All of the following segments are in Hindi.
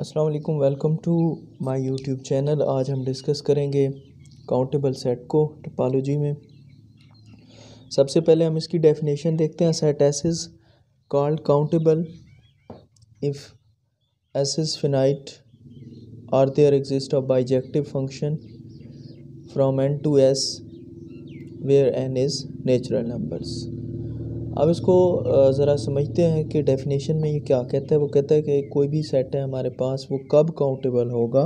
अस्सलाम वालेकुम welcome to my YouTube channel आज हम डिस्कस करेंगे काउंटेबल सेट को टपालोजी में सबसे पहले हम इसकी डेफिनेशन देखते हैं set S is called countable if S is finite or there exist a bijective function from N to S where N is natural numbers अब इसको ज़रा समझते हैं कि डेफिनेशन में ये क्या कहता है वो कहता है कि कोई भी सेट है हमारे पास वो कब काउंटेबल होगा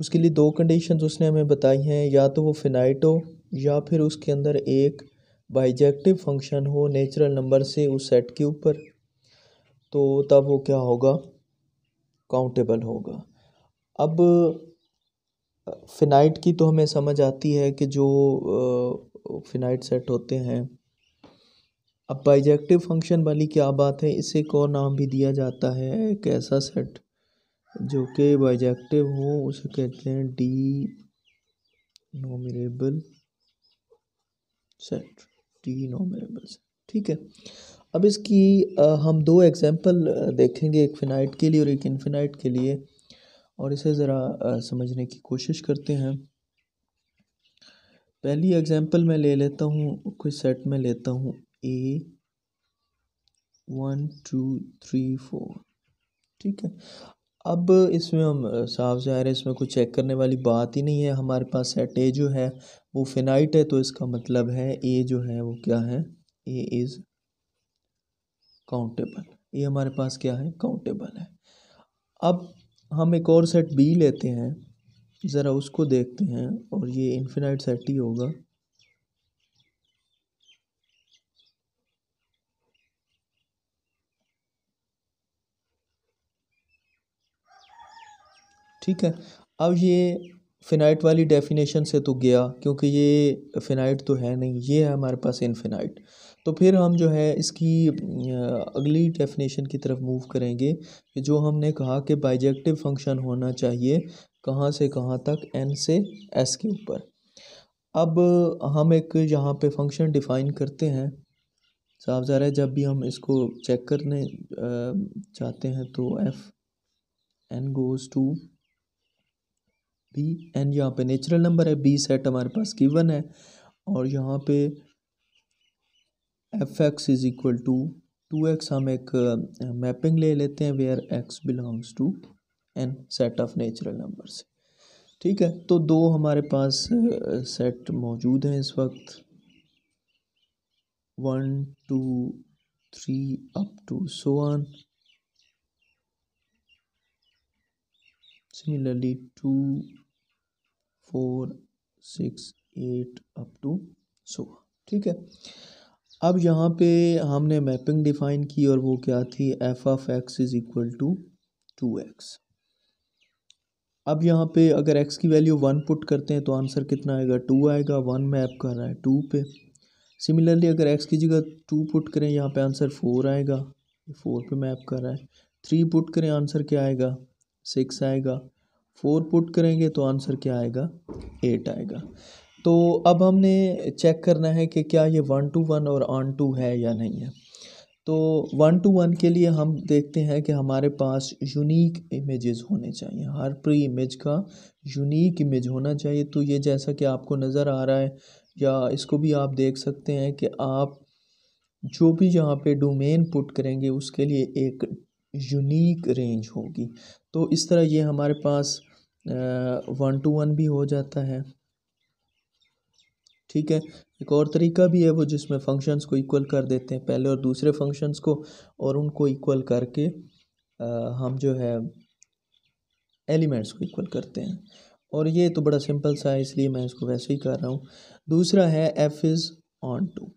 उसके लिए दो कंडीशन उसने हमें बताई हैं या तो वो फिनाइट हो या फिर उसके अंदर एक बाइजेक्टिव फंक्शन हो नेचुरल नंबर से उस सेट के ऊपर तो तब वो क्या होगा काउंटेबल होगा अब फिनाइट की तो हमें समझ आती है कि जो फिनाइट सेट होते हैं अब बाइजेक्टिव फंक्शन वाली क्या बात है इसे एक और नाम भी दिया जाता है एक ऐसा सेट जो कि बाइजेक्टिव हो उसे कहते हैं denumerable set denumerable set ठीक है अब इसकी आ, हम दो एग्जांपल देखेंगे एक फिनाइट के लिए और एक इनफिनाइट के लिए और इसे ज़रा समझने की कोशिश करते हैं पहली एग्जाम्पल मैं ले लेता हूँ कोई सेट में लेता हूँ A one two three four ठीक है अब इसमें हम साफ जाहिर है इसमें कुछ चेक करने वाली बात ही नहीं है हमारे पास सेट ए जो है वो फिनाइट है तो इसका मतलब है ए जो है वो क्या है ए इज़ काउंटेबल ए हमारे पास क्या है काउंटेबल है अब हम एक और सेट बी लेते हैं ज़रा उसको देखते हैं और ये इन्फिनाइट सेट ही होगा ठीक है अब ये फिनाइट वाली डेफिनेशन से तो गया क्योंकि ये फिनाइट तो है नहीं ये है हमारे पास इनफिनाइट तो फिर हम जो है इसकी अगली डेफिनेशन की तरफ मूव करेंगे कि जो हमने कहा कि बाइजेक्टिव फंक्शन होना चाहिए कहाँ से कहाँ तक एन से एस के ऊपर अब हम एक यहाँ पे फंक्शन डिफ़ाइन करते हैं साफ ज़ाहिर है जब भी हम इसको चेक करने चाहते हैं तो f N goes to B N यहाँ पे नेचुरल नंबर है बी सेट हमारे पास गिवन है और यहाँ पे f x is equal to two x हम एक मैपिंग ले लेते हैं where x belongs to N set of natural numbers ठीक है तो दो हमारे पास सेट मौजूद हैं इस वक्त one two three up to so one similarly two four six eight up to so ठीक है अब यहाँ पे हमने मैपिंग डिफाइन की और वो क्या थी f of x is equal to two x अब यहाँ पे अगर एक्स की वैल्यू वन पुट करते हैं तो आंसर कितना आएगा टू आएगा वन मैप कर रहा है टू पे सिमिलरली अगर एक्स की जगह टू पुट करें यहाँ पे आंसर फोर आएगा ये फोर पे मैप कर रहा है थ्री पुट करें आंसर क्या आएगा सिक्स आएगा फोर पुट करेंगे तो आंसर क्या आएगा एट आएगा तो अब हमने चेक करना है कि क्या ये वन टू वन और ऑन टू है या नहीं है तो वन टू वन के लिए हम देखते हैं कि हमारे पास यूनिक इमेजेस होने चाहिए हर प्री इमेज का यूनिक इमेज होना चाहिए तो ये जैसा कि आपको नज़र आ रहा है या इसको भी आप देख सकते हैं कि आप जो भी यहाँ पे डोमेन पुट करेंगे उसके लिए एक यूनिक रेंज होगी तो इस तरह ये हमारे पास वन टू वन भी हो जाता है ठीक है एक और तरीका भी है वो जिसमें फंक्शंस को इक्वल कर देते हैं पहले और दूसरे फंक्शंस को और उनको इक्वल करके आ, हम जो है एलिमेंट्स को इक्वल करते हैं और ये तो बड़ा सिंपल सा है इसलिए मैं इसको वैसे ही कर रहा हूँ दूसरा है f is onto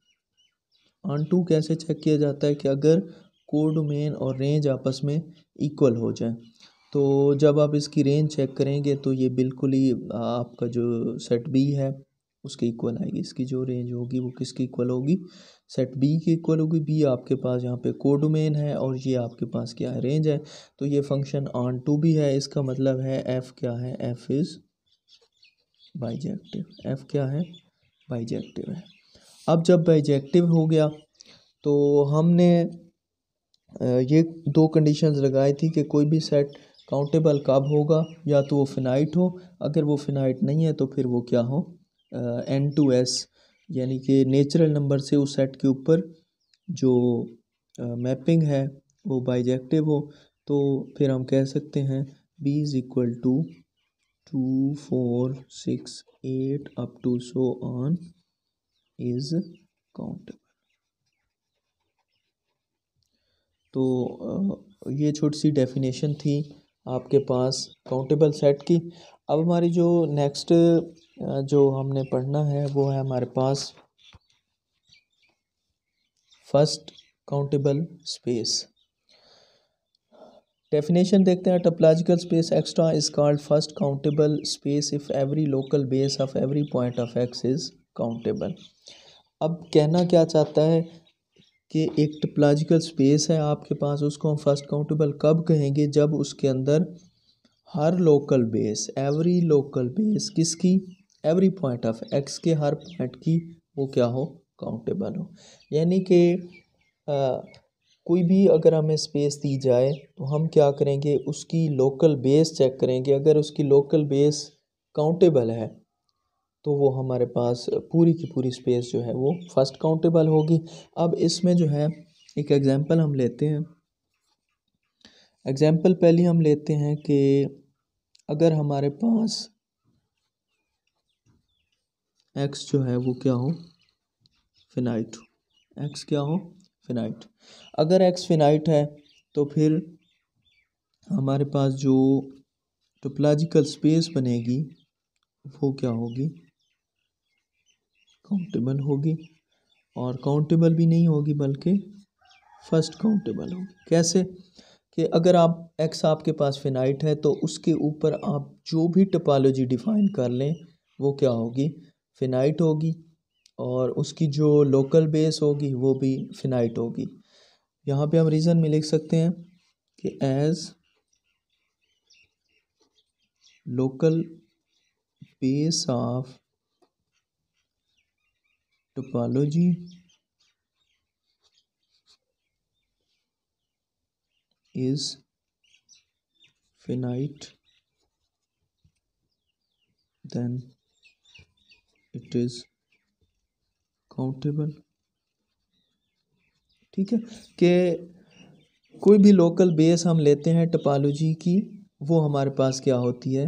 onto कैसे चेक किया जाता है कि अगर कोडोमेन और रेंज आपस में इक्वल हो जाए तो जब आप इसकी रेंज चेक करेंगे तो ये बिल्कुल ही आपका जो सेट बी है उसके इक्वल आएगी इसकी जो रेंज होगी वो किसकी इक्वल होगी सेट बी के इक्वल होगी बी आपके पास यहाँ पे कोडोमेन है और ये आपके पास क्या है रेंज है तो ये फंक्शन ऑन टू भी है इसका मतलब है एफ़ क्या है एफ़ इज़ बाइजेक्टिव एफ़ क्या है बाइजेक्टिव है अब जब बाइजेक्टिव हो गया तो हमने ये दो कंडीशंस लगाई थी कि कोई भी सेट काउंटेबल कब होगा या तो वो फिनाइट हो अगर वो फिनाइट नहीं है तो फिर वो क्या हो एन टू एस यानी कि नेचुरल नंबर से उस सेट के ऊपर जो मैपिंग है वो बाइजेक्टिव हो तो फिर हम कह सकते हैं B is equal to two four six eight up to so on is countable तो ये छोटी सी डेफिनेशन थी आपके पास काउंटेबल सेट की अब हमारी जो नेक्स्ट जो हमने पढ़ना है वो है हमारे पास फर्स्ट काउंटेबल स्पेस डेफिनेशन देखते हैं topological space extra is called first countable space if every local base of every point of X is countable अब कहना क्या चाहता है कि एक टपलॉजिकल स्पेस है आपके पास उसको हम फर्स्ट काउंटेबल कब कहेंगे जब उसके अंदर हर local base every local base किसकी एवरी पॉइंट ऑफ एक्स के हर पॉइंट की वो क्या हो काउंटेबल हो यानी कि कोई भी अगर हमें स्पेस दी जाए तो हम क्या करेंगे उसकी लोकल बेस चेक करेंगे अगर उसकी लोकल बेस काउंटेबल है तो वो हमारे पास पूरी की पूरी स्पेस जो है वो फर्स्ट काउंटेबल होगी अब इसमें जो है एक एग्ज़ाम्पल हम लेते हैं एग्ज़ाम्पल पहले हम लेते हैं कि अगर हमारे पास एक्स जो है वो क्या हो फिनाइट एक्स क्या हो फिनाइट अगर एक्स फिनाइट है तो फिर हमारे पास जो टोपोलॉजिकल स्पेस बनेगी वो क्या होगी काउंटेबल होगी और काउंटेबल भी नहीं होगी बल्कि फर्स्ट काउंटेबल होगी कैसे कि अगर आप एक्स आपके पास फिनाइट है तो उसके ऊपर आप जो भी टपालोजी डिफ़ाइन कर लें वो क्या होगी फिनाइट होगी और उसकी जो लोकल बेस होगी वो भी फिनाइट होगी यहाँ पे हम रीज़न में लिख सकते हैं कि as local base of topology is finite then it is countable ठीक है कि कोई भी लोकल बेस हम लेते हैं टपालोजी की वो हमारे पास क्या होती है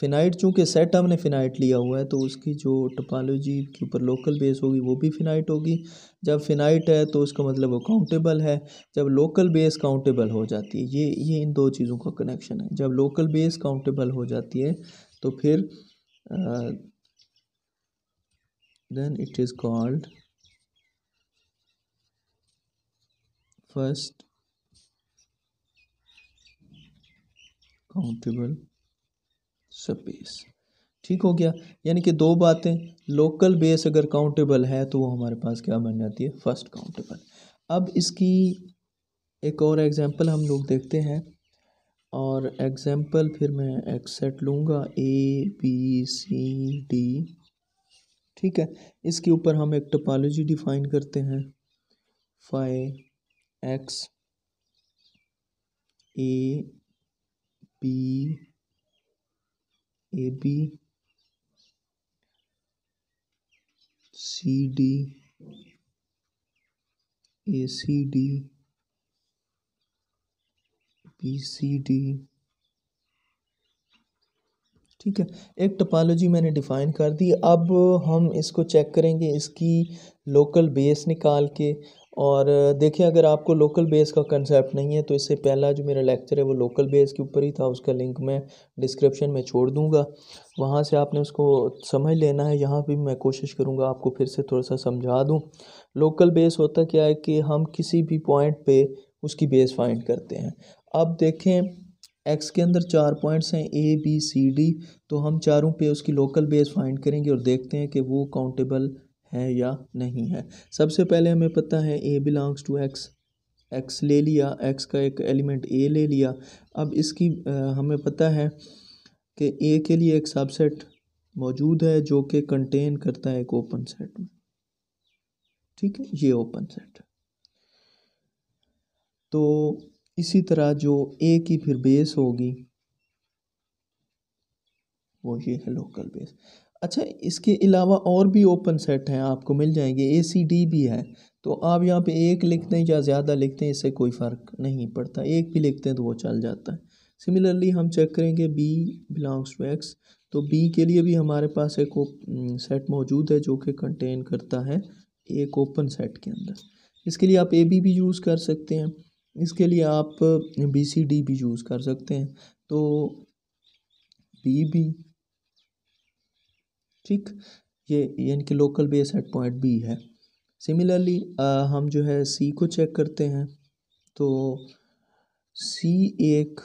फिनाइट चूँकि सेट हमने फिनाइट लिया हुआ है तो उसकी जो टपालोजी के ऊपर लोकल बेस होगी वो भी फिनाइट होगी जब फिनाइट है तो उसका मतलब वो काउंटेबल है जब लोकल बेस काउंटेबल हो जाती है ये ये इन दो चीज़ों का कनेक्शन है जब लोकल बेस काउंटेबल हो जाती है तो फिर then it is called first countable छब्बीस ठीक हो गया यानी कि दो बातें लोकल बेस अगर काउंटेबल है तो वो हमारे पास क्या बन जाती है फर्स्ट काउंटेबल अब इसकी एक और एग्जांपल हम लोग देखते हैं और एग्जांपल फिर मैं एक सेट लूँगा ए बी सी डी ठीक है इसके ऊपर हम एक टोपोलॉजी डिफाइन करते हैं five X A B A B C D A C D B C D ठीक है एक टोपोलॉजी मैंने डिफ़ाइन कर दी अब हम इसको चेक करेंगे इसकी लोकल बेस निकाल के और देखिए अगर आपको लोकल बेस का कंसेप्ट नहीं है तो इससे पहला जो मेरा लेक्चर है वो लोकल बेस के ऊपर ही था उसका लिंक मैं डिस्क्रिप्शन में छोड़ दूंगा वहाँ से आपने उसको समझ लेना है यहाँ भी मैं कोशिश करूँगा आपको फिर से थोड़ा सा समझा दूँ लोकल बेस होता क्या है कि हम किसी भी पॉइंट पर उसकी बेस फाइंड करते हैं अब देखें एक्स के अंदर चार पॉइंट्स हैं ए बी सी डी तो हम चारों पे उसकी लोकल बेस फाइंड करेंगे और देखते हैं कि वो काउंटेबल है या नहीं है सबसे पहले हमें पता है A belongs to X X ले लिया एक्स का एक एलिमेंट ए ले लिया अब इसकी आ, हमें पता है कि ए के लिए एक सबसेट मौजूद है जो कि कंटेन करता है एक ओपन सेट में ठीक है ये ओपन सेट तो इसी तरह जो ए की फिर बेस होगी वो ये है लोकल बेस अच्छा इसके अलावा और भी ओपन सेट हैं आपको मिल जाएंगे ए सी डी भी है तो आप यहाँ पे एक लिखते हैं या ज़्यादा लिखते हैं इससे कोई फ़र्क नहीं पड़ता एक भी लिखते हैं तो वो चल जाता है सिमिलरली हम चेक करेंगे बी बिलोंग्स टू एक्स तो बी के लिए भी हमारे पास एक सेट मौजूद है जो कि कंटेन करता है एक ओपन सेट के अंदर इसके लिए आप ए बी भी यूज़ कर सकते हैं इसके लिए आप बी सी डी भी यूज़ कर सकते हैं तो बी बी ठीक ये यानी कि local base at point B है सिमिलरली हम जो है सी को चेक करते हैं तो सी एक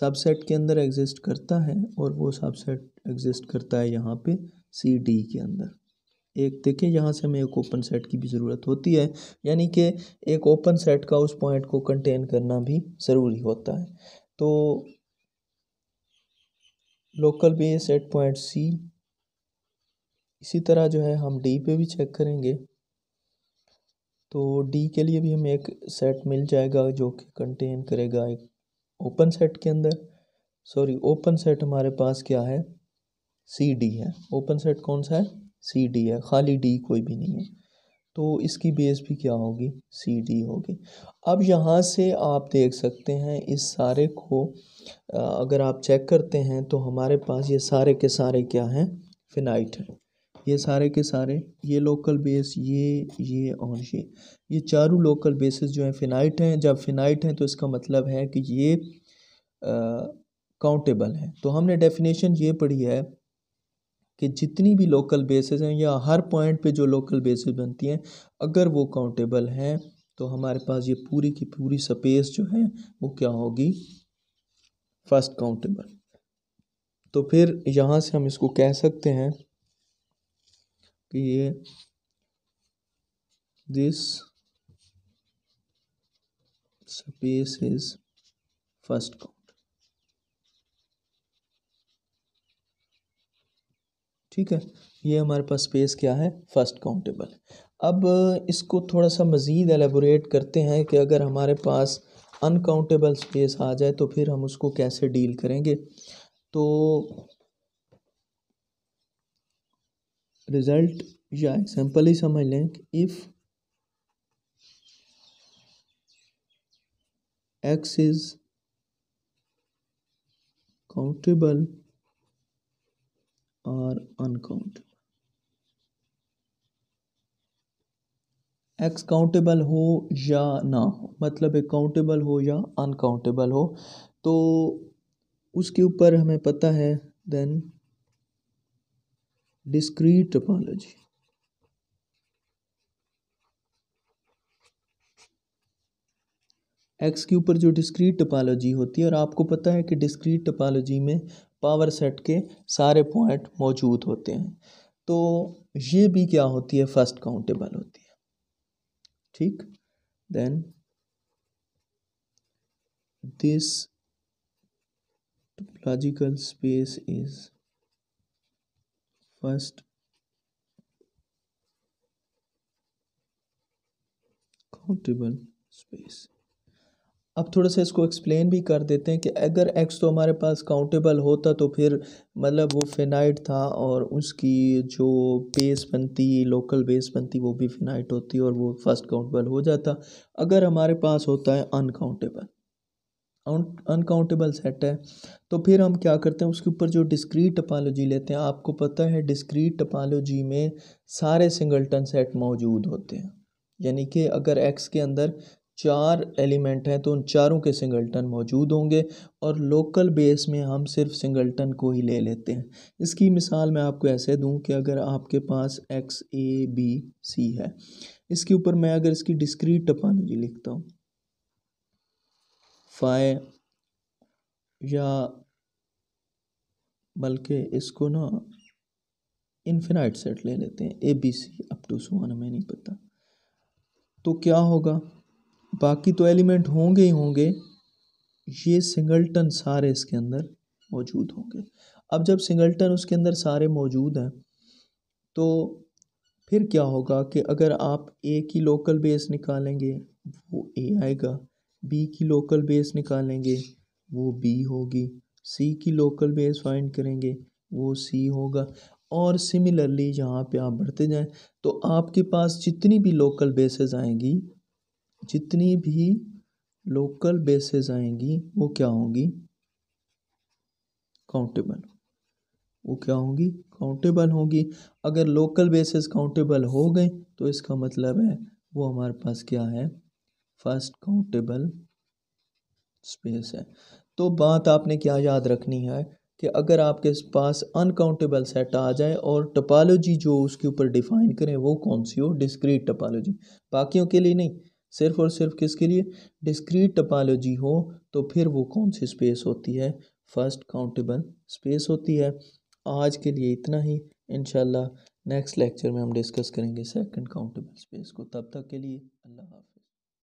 सबसेट के अंदर एग्जिस्ट करता है और वो सबसेट एग्जिस्ट करता है यहाँ पे सी डी के अंदर एक देखिए यहाँ से हमें एक ओपन सेट की भी ज़रूरत होती है यानी कि एक ओपन सेट का उस पॉइंट को कंटेन करना भी ज़रूरी होता है तो local base at point C इसी तरह जो है हम डी पे भी चेक करेंगे तो डी के लिए भी हमें एक सेट मिल जाएगा जो कि कंटेन करेगा एक ओपन सेट के अंदर सॉरी ओपन सेट हमारे पास क्या है सी डी है ओपन सेट कौन सा है सी डी है खाली डी कोई भी नहीं है तो इसकी बेस भी क्या होगी सी डी होगी अब यहाँ से आप देख सकते हैं इस सारे को अगर आप चेक करते हैं तो हमारे पास ये सारे के सारे क्या हैं फिनाइट हैं ये सारे के सारे ये लोकल बेस ये ये और ये ये चारों लोकल बेसिस जो हैं फिनाइट हैं जब फिनाइट हैं तो इसका मतलब है कि ये काउंटेबल हैं तो हमने डेफिनेशन ये पढ़ी है कि जितनी भी लोकल बेसिस हैं या हर पॉइंट पे जो लोकल बेसिस बनती हैं अगर वो काउंटेबल हैं तो हमारे पास ये पूरी की पूरी स्पेस जो है वो क्या होगी फर्स्ट काउंटेबल तो फिर यहाँ से हम इसको कह सकते हैं कि ये this space is first count ठीक है ये हमारे पास स्पेस क्या है फर्स्ट काउंटेबल अब इसको थोड़ा सा मज़ीद एलेबोरेट करते हैं कि अगर हमारे पास अनकाउंटेबल स्पेस आ जाए तो फिर हम उसको कैसे डील करेंगे तो रिज़ल्ट या एग्जांपल ही समझ लें कि इफ़ एक्स इज काउंटेबल और अनकाउंटेबल एक्स काउंटेबल हो या ना हो मतलब एक काउंटेबल हो या अनकाउंटेबल हो तो उसके ऊपर हमें पता है देन डिस्क्रीट टोपोलॉजी एक्स के ऊपर जो डिस्क्रीट टोपोलॉजी होती है और आपको पता है कि डिस्क्रीट टोपोलॉजी में पावर सेट के सारे पॉइंट मौजूद होते हैं तो ये भी क्या होती है फर्स्ट काउंटेबल होती है ठीक then this topological space is first countable space अब थोड़ा सा इसको एक्सप्लेन भी कर देते हैं कि अगर एक्स तो हमारे पास काउंटेबल होता तो फिर मतलब वो फिनाइट था और उसकी जो बेस बनती लोकल बेस बनती वो भी फिनाइट होती और वो फर्स्ट काउंटेबल हो जाता अगर हमारे पास होता है अनकाउंटेबल अनकाउंटेबल सेट है तो फिर हम क्या करते हैं उसके ऊपर जो डिस्क्रीट टपालोजी लेते हैं आपको पता है डिस्क्रीट टपालोजी में सारे सिंगल्टन सेट मौजूद होते हैं यानी कि अगर एक्स के अंदर चार एलिमेंट हैं तो उन चारों के सिंगल्टन मौजूद होंगे और लोकल बेस में हम सिर्फ सिंगल्टन को ही ले लेते हैं इसकी मिसाल मैं आपको ऐसे दूं कि अगर आपके पास एक्स ए बी सी है इसके ऊपर मैं अगर इसकी डिस्क्रीट टपालोजी लिखता हूँ फाय या बल्कि इसको ना इन्फिनाइट सेट ले लेते हैं A B C up to so हमें नहीं पता तो क्या होगा बाकी तो एलिमेंट होंगे ही होंगे ये सिंगल्टन सारे इसके अंदर मौजूद होंगे अब जब सिंगल्टन उसके अंदर सारे मौजूद हैं तो फिर क्या होगा कि अगर आप ए की लोकल बेस निकालेंगे वो ए आएगा बी की लोकल बेस निकालेंगे वो बी होगी सी की लोकल बेस फाइंड करेंगे वो सी होगा और सिमिलरली यहाँ पे आप बढ़ते जाएं तो आपके पास जितनी भी लोकल बेसेस आएंगी जितनी भी लोकल बेसेस आएंगी वो क्या होंगी काउंटेबल वो क्या होंगी काउंटेबल होंगी अगर लोकल बेसेस काउंटेबल हो गए तो इसका मतलब है वो हमारे पास क्या है फर्स्ट काउंटेबल स्पेस है तो बात आपने क्या याद रखनी है कि अगर आपके पास अनकाउंटेबल सेट आ जाए और टपालोजी जो उसके ऊपर डिफाइन करें वो कौन सी हो डिस्क्रीट टपालोजी बाकियों के लिए नहीं सिर्फ और सिर्फ किसके लिए डिस्क्रीट टपालोजी हो तो फिर वो कौन सी स्पेस होती है फर्स्ट काउंटेबल स्पेस होती है आज के लिए इतना ही इन नेक्स्ट लेक्चर में हम डिस्कस करेंगे सेकंड काउंटेबल स्पेस को तब तक के लिए अल्लाह हाफ